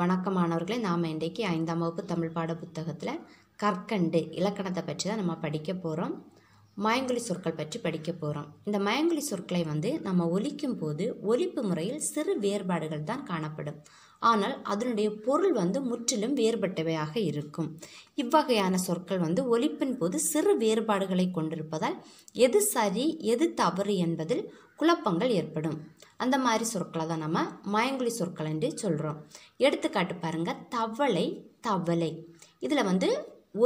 வணக்கம் மாணவர்களே நாம் இன்றைக்கு ஐந்தாம் வகுப்பு தமிழ் பாட புத்தகத்தில் கற்கண்டு இலக்கணத்தை பற்றி தான் நம்ம படிக்க போகிறோம் மயங்கொலி சொற்கள் பற்றி படிக்க போகிறோம் இந்த மயங்கொலி சொற்களை வந்து நம்ம ஒலிக்கும் போது ஒலிப்பு முறையில் சிறு வேறுபாடுகள் தான் காணப்படும் ஆனால் அதனுடைய பொருள் வந்து முற்றிலும் வேறுபட்டவையாக இருக்கும் இவ்வகையான சொற்கள் வந்து ஒலிப்பின் போது சிறு வேறுபாடுகளை கொண்டிருப்பதால் எது சரி எது தவறு என்பதில் குழப்பங்கள் ஏற்படும் அந்த மாதிரி சொற்களை தான் நம்ம மயங்குழி சொற்கள் என்று சொல்கிறோம் எடுத்துக்காட்டு பாருங்கள் தவளை தவளை இதில் வந்து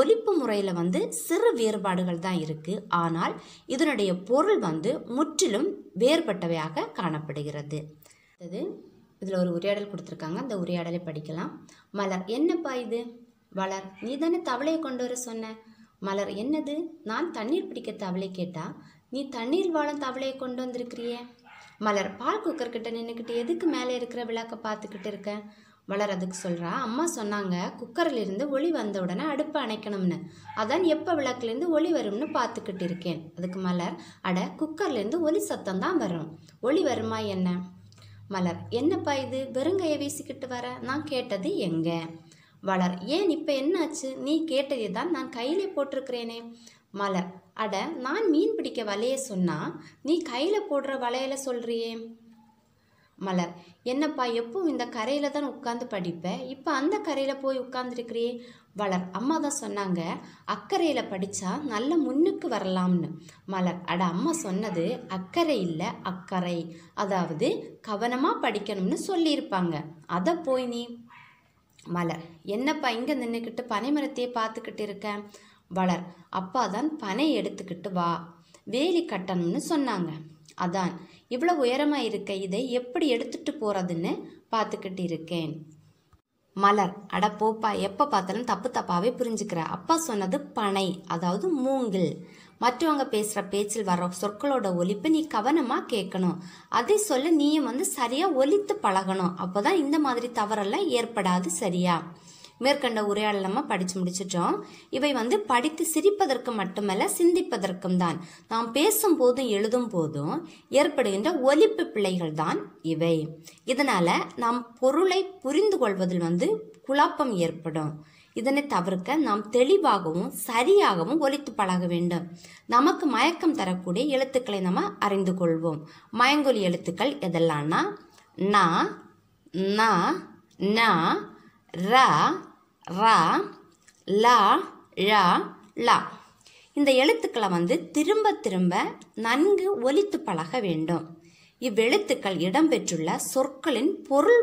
ஒலிப்பு முறையில் வந்து சிறு வேறுபாடுகள் தான் இருக்குது ஆனால் இதனுடைய பொருள் வந்து முற்றிலும் வேறுபட்டவையாக காணப்படுகிறது அது இதில் ஒரு உரையாடல் கொடுத்துருக்காங்க அந்த உரையாடலை படிக்கலாம் மலர் என்னப்பா இது வளர் நீ தானே தவளையை கொண்டு வர சொன்ன மலர் என்னது நான் தண்ணீர் பிடிக்க தவளை கேட்டா நீ தண்ணீர் வாழும் தவளையை கொண்டு வந்திருக்கிறியே மலர் பால் குக்கர்கிட்ட நின்றுக்கிட்டு எதுக்கு மேலே இருக்கிற விளக்க பார்த்துக்கிட்டு இருக்கேன் வளரதுக்கு சொல்கிறா அம்மா சொன்னாங்க குக்கர்லேருந்து ஒளி வந்த உடனே அடுப்பை அணைக்கணும்னு அதான் எப்போ விளக்குலேருந்து ஒளி வரும்னு பார்த்துக்கிட்டு இருக்கேன் அதுக்கு மலர் அட குக்கர்லேருந்து ஒளி சத்தம் தான் வரும் ஒளி வருமா என்ன மலர் என்னப்பா இது வெறுங்கையை வீசிக்கிட்டு வர நான் கேட்டது எங்கே வளர் ஏன் இப்போ என்னாச்சு நீ கேட்டதை தான் நான் கையிலே போட்டிருக்கிறேனே மலர் அட நான் மீன் பிடிக்க வலையை சொன்னால் நீ கையில் போடுற வலையில சொல்கிறியே மலர் என்னப்பா எப்பவும் இந்த கரையில் தான் உட்காந்து படிப்பேன் இப்போ அந்த கரையில் போய் உட்காந்துருக்கிறே வளர் அம்மா தான் சொன்னாங்க அக்கறையில் படித்தா நல்ல முன்னுக்கு வரலாம்னு மலர் அட அம்மா சொன்னது அக்கறை இல்லை அக்கறை அதாவது கவனமாக படிக்கணும்னு சொல்லியிருப்பாங்க அதை போய் நீ மலர் என்னப்பா இங்கே நின்றுக்கிட்டு பனைமரத்தையே பார்த்துக்கிட்டு இருக்கேன் வளர் அப்பா தான் பனை எடுத்துக்கிட்டு வா வேலி கட்டணும்னு சொன்னாங்க அதான் இவ்வளோ உயரமாக இருக்க இதை எப்படி எடுத்துகிட்டு போகிறதுன்னு பார்த்துக்கிட்டு இருக்கேன் மலர் அட போப்பா எப்போ பார்த்தாலும் தப்பு தப்பாகவே புரிஞ்சுக்கிற அப்பா சொன்னது பனை அதாவது மூங்கில் மற்றவங்க பேசுகிற பேச்சில் வர்ற சொற்களோட ஒலிப்பு நீ கவனமாக கேட்கணும் அதை சொல்ல நீயும் வந்து சரியாக ஒலித்து பழகணும் அப்போ தான் இந்த மாதிரி தவறெல்லாம் ஏற்படாது சரியா மேற்கண்ட உரையாடல் நம்ம படித்து முடிச்சிட்டோம் இவை வந்து படித்து சிரிப்பதற்கு மட்டுமல்ல சிந்திப்பதற்கும் தான் நாம் பேசும் போதும் எழுதும் போதும் ஏற்படுகின்ற ஒலிப்பு பிழைகள் தான் இவை இதனால் நாம் பொருளை புரிந்து கொள்வதில் வந்து குழப்பம் ஏற்படும் இதனை தவிர்க்க நாம் தெளிவாகவும் சரியாகவும் ஒலித்து பழக வேண்டும் நமக்கு மயக்கம் தரக்கூடிய எழுத்துக்களை நம்ம அறிந்து கொள்வோம் மயங்கொலி எழுத்துக்கள் எதெல்லாம்னா நா நா ந ர ரா லா ழா லா இந்த எழுத்துக்களை வந்து திரும்ப திரும்ப நன்கு ஒலித்து பழக வேண்டும் இவ்வெழுத்துக்கள் இடம்பெற்றுள்ள சொற்களின் பொருள்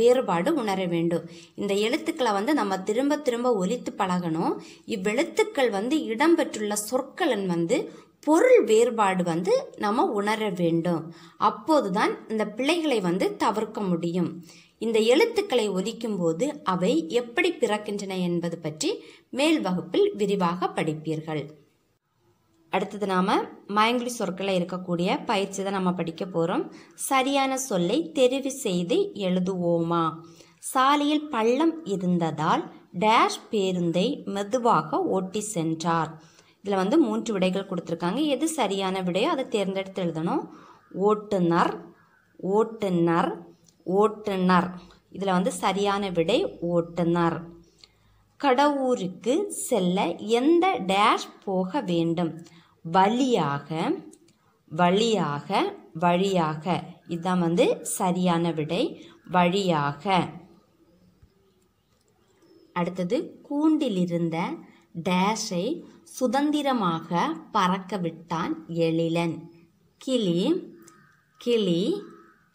வேறுபாடு உணர வேண்டும் இந்த எழுத்துக்களை வந்து நம்ம திரும்ப திரும்ப ஒலித்து பழகணும் இவ்வெழுத்துக்கள் வந்து இடம்பெற்றுள்ள சொற்களின் வந்து பொருள் வேறுபாடு வந்து நம்ம உணர வேண்டும் அப்போதுதான் இந்த பிள்ளைகளை வந்து தவிர்க்க முடியும் இந்த எழுத்துக்களை போது அவை எப்படி பிறக்கின்றன என்பது பற்றி மேல் வகுப்பில் விரிவாக படிப்பீர்கள் அடுத்தது நாம் மயங்கிலி சொற்களில் இருக்கக்கூடிய பயிற்சி தான் நம்ம படிக்க போகிறோம் சரியான சொல்லை தெரிவு செய்து எழுதுவோமா சாலையில் பள்ளம் இருந்ததால் டேஷ் பேருந்தை மெதுவாக ஓட்டி சென்றார் இதில் வந்து மூன்று விடைகள் கொடுத்துருக்காங்க எது சரியான விடையோ அதை தேர்ந்தெடுத்து எழுதணும் ஓட்டுநர் ஓட்டுநர் ஓட்டுனர் இதில் வந்து சரியான விடை ஓட்டுனர் கடவுருக்கு செல்ல எந்த டேஷ் போக வேண்டும் வழியாக வழியாக வழியாக இதுதான் வந்து சரியான விடை வழியாக அடுத்தது கூண்டிலிருந்த டேஷை சுதந்திரமாக பறக்க விட்டான் எழிலன் கிளி கிளி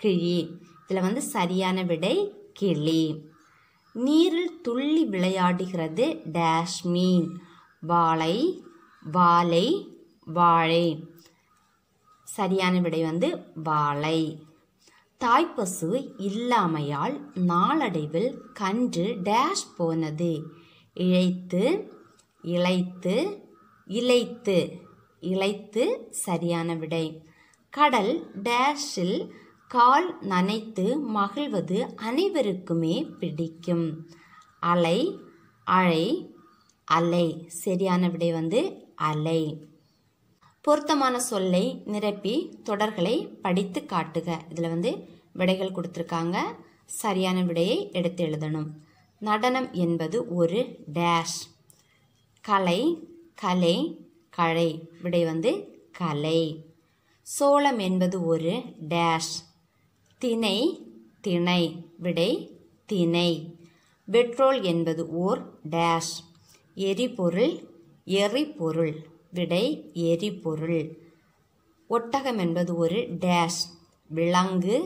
கிழி இதில் வந்து சரியான விடை கிளி நீரில் துள்ளி விளையாடுகிறது டேஷ் மீன் வாழை வாழை வாழை சரியான விடை வந்து வாழை தாய்ப்பசு இல்லாமையால் நாளடைவில் கன்று டேஷ் போனது இழைத்து இழைத்து இழைத்து இழைத்து சரியான விடை கடல் டேஷில் கால் நனைத்து மகிழ்வது அனைவருக்குமே பிடிக்கும் அலை அலை அலை சரியான விடை வந்து அலை பொருத்தமான சொல்லை நிரப்பி தொடர்களை படித்து காட்டுக இதில் வந்து விடைகள் கொடுத்துருக்காங்க சரியான விடையை எடுத்து எழுதணும் நடனம் என்பது ஒரு டேஷ் கலை கலை கலை விடை வந்து கலை சோளம் என்பது ஒரு டேஷ் தினை திணை விடை தினை பெட்ரோல் என்பது ஓர் டேஷ் எரிபொருள் எரிபொருள் விடை எரிபொருள் ஒட்டகம் என்பது ஒரு டேஷ் விலங்கு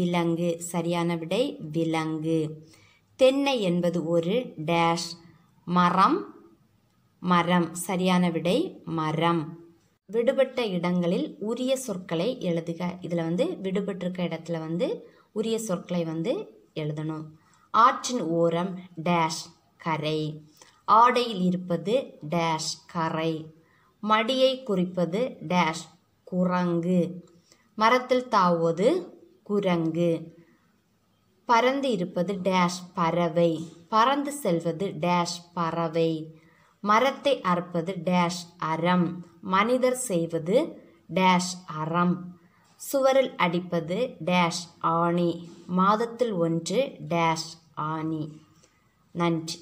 விலங்கு சரியான விடை விலங்கு தென்னை என்பது ஒரு டேஷ் மரம் மரம் சரியான விடை மரம் விடுபட்ட இடங்களில் உரிய சொற்களை எழுதுக இதில் வந்து விடுபட்டிருக்க இடத்துல வந்து உரிய சொற்களை வந்து எழுதணும் ஆற்றின் ஓரம் டேஷ் கரை ஆடையில் இருப்பது டேஷ் கரை மடியை குறிப்பது டேஷ் குரங்கு மரத்தில் தாவுவது குரங்கு பறந்து இருப்பது டேஷ் பறவை பறந்து செல்வது டேஷ் பறவை மரத்தை அறுப்பது டேஷ் அறம் மனிதர் செய்வது டேஷ் அறம் சுவரில் அடிப்பது டேஷ் ஆணி மாதத்தில் ஒன்று டேஷ் ஆணி நன்றி